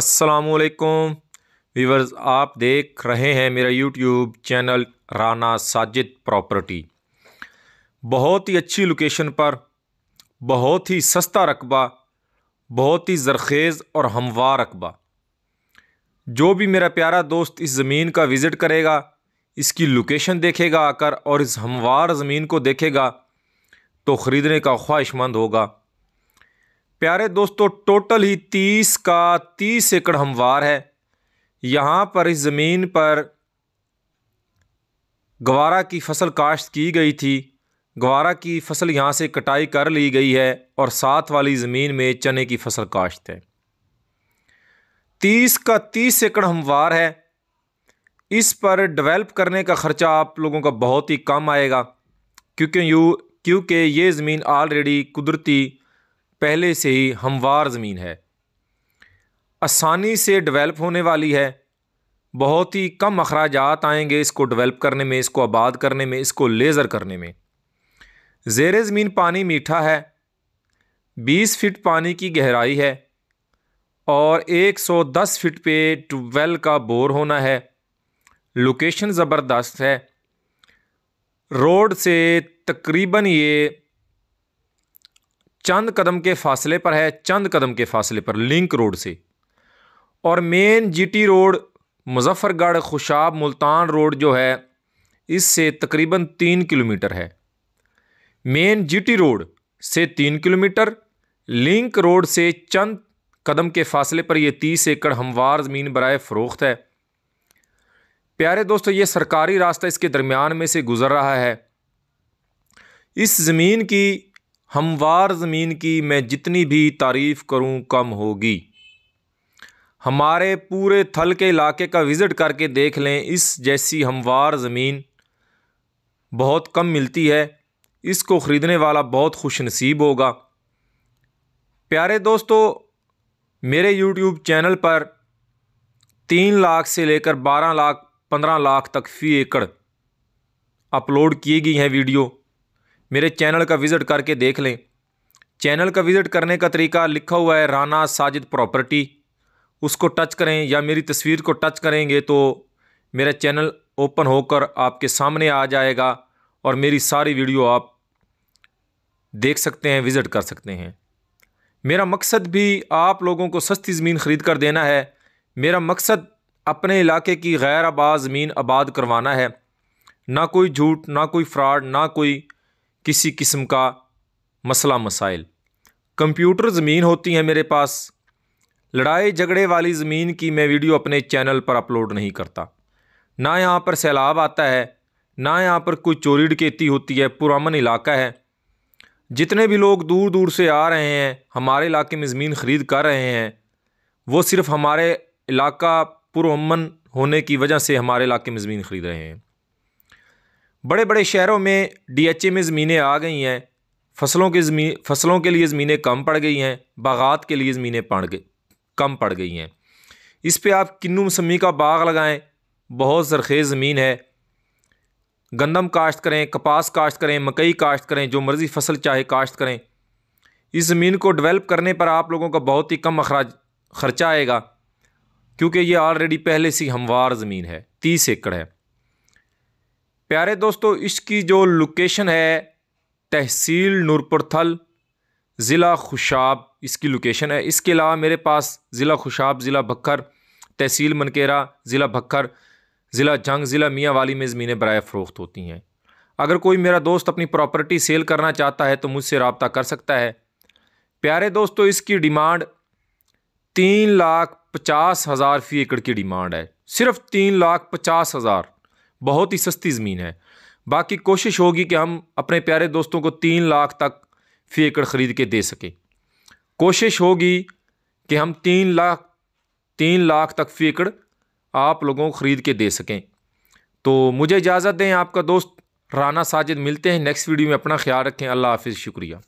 असलकुम वीवर्स आप देख रहे हैं मेरा YouTube channel Rana Sajid property बहुत ही अच्छी लोकेशन पर बहुत ही सस्ता रकबा बहुत ही जरखेज़ और हमवार रकबा जो भी मेरा प्यारा दोस्त इस ज़मीन का विज़िट करेगा इसकी लोकेशन देखेगा आकर और इस हमवार ज़मीन को देखेगा तो ख़रीदने का ख्वाहिशमंद होगा प्यारे दोस्तों टोटल ही तीस का तीस एकड़ हमवार है यहाँ पर इस ज़मीन पर गवारा की फसल काश्त की गई थी गवारा की फसल यहाँ से कटाई कर ली गई है और साथ वाली ज़मीन में चने की फसल काश्त है तीस का तीस एकड़ हमवार है इस पर डेवलप करने का ख़र्चा आप लोगों का बहुत ही कम आएगा क्योंकि यू क्योंकि ये ज़मीन ऑलरेडी कुदरती पहले से ही हमवार ज़मीन है आसानी से डेवलप होने वाली है बहुत ही कम अखराज आएंगे इसको डेवलप करने में इसको आबाद करने में इसको लेज़र करने में जेर ज़मीन पानी मीठा है बीस फिट पानी की गहराई है और एक सौ दस फिट पे ट्यूबवेल का बोर होना है लोकेशन ज़बरदस्त है रोड से तकरीबन ये चंद कदम के फासले पर है चंद कदम के फासले पर लिंक रोड से और main GT road Muzaffargarh Khushab Multan road जो है इससे तकरीबन तीन किलोमीटर है मेन जीटी रोड से तीन किलोमीटर लिंक रोड से चंद कदम के फासले पर यह तीस एकड़ हमवार ज़मीन बरए फ़रोख्त है प्यारे दोस्तों ये सरकारी रास्ता इसके दरमियान में से गुज़र रहा है इस ज़मीन की हमवार ज़मीन की मैं जितनी भी तारीफ़ करूँ कम होगी हमारे पूरे थल के इलाके का विज़िट करके देख लें इस जैसी हमवार ज़मीन बहुत कम मिलती है इसको ख़रीदने वाला बहुत खुश नसीब होगा प्यारे दोस्तों मेरे यूट्यूब चैनल पर तीन लाख से लेकर बारह लाख पंद्रह लाख तक फ़ी एकड़ अपलोड की गई हैं वीडियो मेरे चैनल का विज़िट करके देख लें चैनल का विज़िट करने का तरीका लिखा हुआ है राना साजिद प्रॉपर्टी उसको टच करें या मेरी तस्वीर को टच करेंगे तो मेरा चैनल ओपन होकर आपके सामने आ जाएगा और मेरी सारी वीडियो आप देख सकते हैं विज़िट कर सकते हैं मेरा मकसद भी आप लोगों को सस्ती ज़मीन ख़रीद कर देना है मेरा मकसद अपने इलाके की गैर आबाद ज़मीन आबाद करवाना है ना कोई झूठ ना कोई फ्रॉड ना कोई किसी किस्म का मसला मसाइल कंप्यूटर ज़मीन होती है मेरे पास लड़ाई झगड़े वाली ज़मीन की मैं वीडियो अपने चैनल पर अपलोड नहीं करता ना यहाँ पर सैलाब आता है ना यहाँ पर कोई चोरी डकेती होती है पुरामन इलाका है जितने भी लोग दूर दूर से आ रहे हैं हमारे इलाके में ज़मीन ख़रीद कर रहे हैं वो सिर्फ़ हमारे इलाका पुरमन होने की वजह से हमारे इलाके में ज़मीन ख़रीद रहे हैं बड़े बड़े शहरों में डीएचए में ज़मीनें आ गई हैं फसलों के ज़मीन फसलों के लिए ज़मीनें कम पड़ गई हैं बागात के लिए ज़मीनें पड़ गई कम पड़ गई हैं इस पे आप किन्नू मौसमी का बाग लगाएं बहुत जरखेज़ ज़मीन है गंदम काश्त करें कपास काश्त करें मकई काश्त करें जो मर्ज़ी फसल चाहे काश्त करें इस ज़मीन को डेवलप करने पर आप लोगों का बहुत ही कम अखराज खर्चा आएगा क्योंकि ये ऑलरेडी पहले से हमवार ज़मीन है तीस एकड़ है प्यारे दोस्तों इसकी जो लोकेशन है तहसील नूरपुरथल ज़िला खुशाब इसकी लोकेशन है इसके अलावा मेरे पास ज़िला खुशाब ज़िला भक्खर तहसील मनकेरा ज़िला भक्खर ज़िला जंग ज़िला मियाँ वाली में ज़मीनें बरए फ़रोख्त होती हैं अगर कोई मेरा दोस्त अपनी प्रॉपर्टी सेल करना चाहता है तो मुझसे रबता कर सकता है प्यारे दोस्तों इसकी डिमांड तीन लाख पचास हज़ार फ़ी एकड़ की डिमांड है सिर्फ तीन लाख पचास हज़ार बहुत ही सस्ती ज़मीन है बाकी कोशिश होगी कि हम अपने प्यारे दोस्तों को तीन लाख तक फ़ी एकड़ ख़रीद के दे सकें कोशिश होगी कि हम तीन लाख तीन लाख तक फ़ी एकड़ आप लोगों को ख़रीद के दे सकें तो मुझे इजाज़त दें आपका दोस्त राना साजिद मिलते हैं नेक्स्ट वीडियो में अपना ख्याल रखें अल्लाह हाफिज़ शुक्रिया